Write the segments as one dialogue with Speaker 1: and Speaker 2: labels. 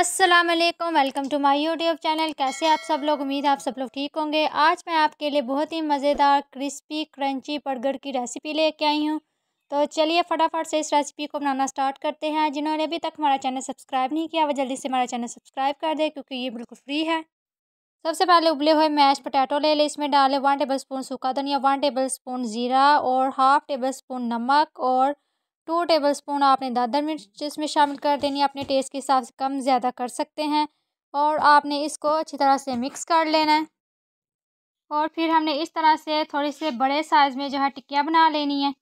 Speaker 1: अस्सलाम वालेकुम welcome to my YouTube channel कैसे आप सब लोग उम्मीद है आप सब लोग ठीक होंगे आज मैं आपके लिए बहुत ही मज़ेदार क्रिस्पी क्रंची पड़गड़ की रेसिपी लेके आई हूँ तो चलिए फटाफट से इस रेसिपी को बनाना स्टार्ट करते हैं जिन्होंने अभी तक हमारा चैनल सब्सक्राइब नहीं किया वो जल्दी से हमारा चैनल सब्सक्राइब कर दे क्योंकि ये बिल्कुल फ्री है सबसे पहले उबले हुए मैश पोटैटो ले लें इसमें डालें वन टेबल स्पून सूखा धनिया वन टेबल स्पून ज़ीरा और हाफ़ टेबल स्पून नमक और टू टेबल स्पून आपने दादर मिर्च इसमें शामिल कर देनी अपने टेस्ट के हिसाब से कम ज़्यादा कर सकते हैं और आपने इसको अच्छी तरह से मिक्स कर लेना है और फिर हमने इस तरह से थोड़ी से बड़े साइज़ में जो है टिक्कियाँ बना लेनी है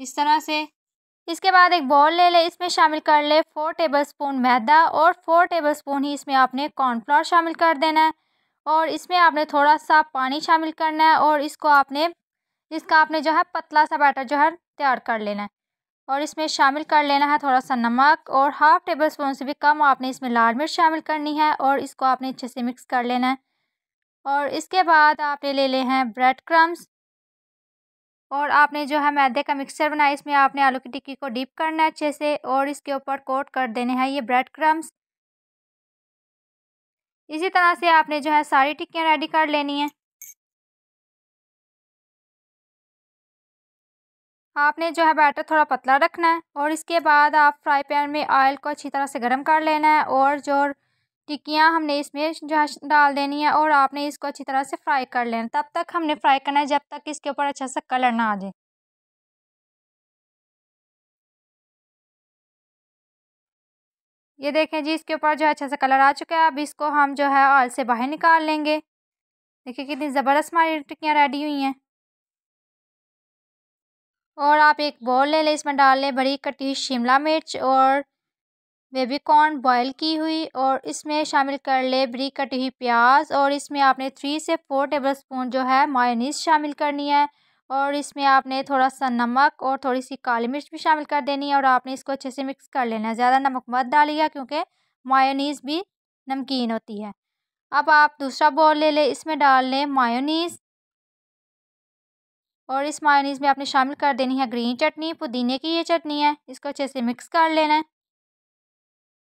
Speaker 1: इस तरह से इसके बाद एक बॉल ले ले इसमें शामिल कर ले फोर टेबल स्पून मैदा और फोर टेबल स्पून ही इसमें आपने कॉर्नफ्लोर शामिल कर देना है और इसमें आपने थोड़ा सा पानी शामिल करना है और इसको आपने इसका आपने जो है पतला सा बैटर जो है तैयार कर लेना है और इसमें शामिल कर लेना है थोड़ा सा नमक और हाफ़ टेबल स्पून से भी कम आपने इसमें लाल मिर्च शामिल करनी है और इसको आपने अच्छे से मिक्स कर लेना है और इसके बाद आपने ले ले हैं ब्रेड क्रम्स और आपने जो है मैदे का मिक्सचर बनाया इसमें आपने आलू की टिक्की को डीप करना है अच्छे से और इसके ऊपर कोट कर देने हैं ये ब्रेड क्रम्स
Speaker 2: इसी तरह से आपने जो है सारी टिक्कियाँ रेडी कर लेनी है आपने जो है बैटर थोड़ा
Speaker 1: पतला रखना है और इसके बाद आप फ्राई पैन में ऑयल को अच्छी तरह से गर्म कर लेना है और जो टिक्कियाँ हमने इसमें जो है डाल देनी है और आपने इसको अच्छी तरह से फ्राई कर लेना तब
Speaker 2: तक हमने फ्राई करना है जब तक इसके ऊपर अच्छा सा कलर ना आ जाए ये देखें जी इसके ऊपर जो है अच्छा सा कलर आ चुका है अब इसको हम जो है ऑयल से बाहर निकाल लेंगे देखिए कितनी ज़बरदस्त हमारी
Speaker 1: टिक्कियाँ रेडी हुई हैं और आप एक बॉल ले लें इसमें डाल लें बड़ी कटी शिमला मिर्च और बेबी कॉर्न बॉयल की हुई और इसमें शामिल कर ले बड़ी कटी हुई प्याज और इसमें आपने थ्री से फोर टेबल स्पून जो है मायोनीस शामिल करनी है और इसमें आपने थोड़ा सा नमक और थोड़ी सी काली मिर्च भी शामिल कर देनी है और आपने इसको अच्छे से मिक्स कर लेना है ज़्यादा नमक मत डालिएगा क्योंकि मायोनीस भी नमकीन होती है अब आप दूसरा बॉल ले लें इसमें डाल लें मायोनीज़ और इस मायोनीज में आपने शामिल कर देनी है ग्रीन चटनी पुदीने की ये चटनी है इसको अच्छे से मिक्स कर लेना है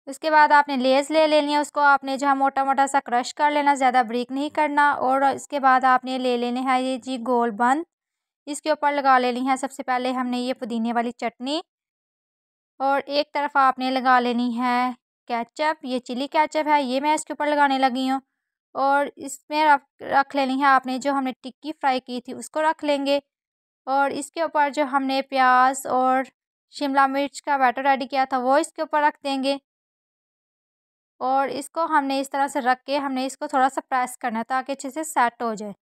Speaker 1: उसके बाद आपने लेस ले लेनी है उसको आपने जो है मोटा मोटा सा क्रश कर लेना ज़्यादा ब्रिक नहीं करना और इसके बाद आपने ले लेने हैं ये जी गोल बंद इसके ऊपर लगा लेनी है सबसे पहले हमने ये पुदीने वाली चटनी और एक तरफ आपने लगा लेनी है कैचअप ये चिली कैचअप है ये मैं इसके ऊपर लगाने लगी हूँ और इसमें रख रख लेनी है आपने जो हमने टिक्की फ्राई की थी उसको रख लेंगे और इसके ऊपर जो हमने प्याज और शिमला मिर्च का बैटर रेडी किया था वो इसके ऊपर रख देंगे और इसको हमने इस तरह से रख के हमने इसको थोड़ा सा प्रेस करना है ताकि अच्छे से सेट हो जाए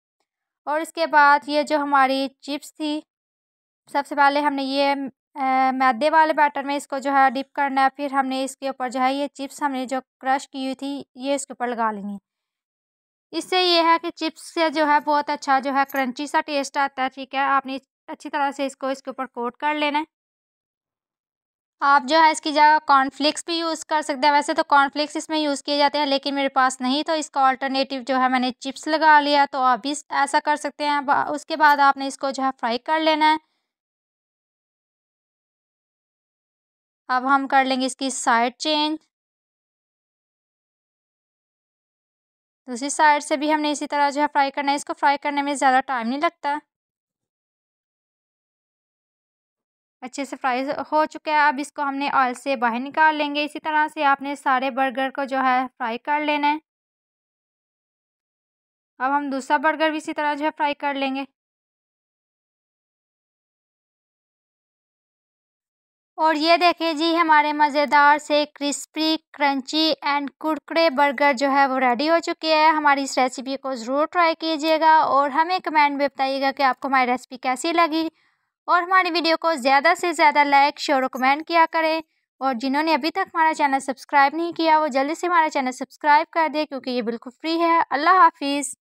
Speaker 1: और इसके बाद ये जो हमारी चिप्स थी सबसे पहले हमने ये मैदे वाले बैटर में इसको जो है डिप करना है फिर हमने इसके ऊपर जो है ये चिप्स हमने जो क्रश की हुई थी ये इसके ऊपर लगा लेनी है इससे ये है कि चिप्स से जो है बहुत अच्छा जो है क्रंची सा टेस्ट आता है ठीक है आपने अच्छी तरह से इसको इसके ऊपर कोट कर लेना है आप जो है इसकी जगह कॉर्नफ्लिक्स भी यूज़ कर सकते हैं वैसे तो कॉर्नफ्लिक्स इसमें यूज़ किए जाते हैं लेकिन मेरे पास नहीं तो इसका ऑल्टरनेटिव जो है मैंने चिप्स लगा लिया तो आप भी ऐसा कर
Speaker 2: सकते हैं उसके बाद आपने इसको जो है फ्राई कर लेना है अब हम कर लेंगे इसकी साइड चेंज दूसरी साइड से भी हमने इसी तरह जो है फ्राई करना है इसको फ्राई करने में ज़्यादा टाइम नहीं लगता अच्छे से फ्राई
Speaker 1: हो चुका है अब इसको हमने ऑयल से बाहर निकाल लेंगे इसी तरह से आपने सारे बर्गर को जो है
Speaker 2: फ्राई कर लेना है अब हम दूसरा बर्गर भी इसी तरह जो है फ्राई कर लेंगे और ये देखिए जी हमारे मज़ेदार से क्रिस्पी क्रंची एंड
Speaker 1: कुरकुरे बर्गर जो है वो रेडी हो चुके हैं हमारी इस रेसिपी को ज़रूर ट्राई कीजिएगा और हमें कमेंट में बताइएगा कि आपको हमारी रेसिपी कैसी लगी और हमारी वीडियो को ज़्यादा से ज़्यादा लाइक शेयर और कमेंट किया करें और जिन्होंने अभी तक हमारा चैनल सब्सक्राइब नहीं किया वो जल्दी से हमारा चैनल सब्सक्राइब कर दें क्योंकि ये बिल्कुल फ्री है अल्लाह हाफिज़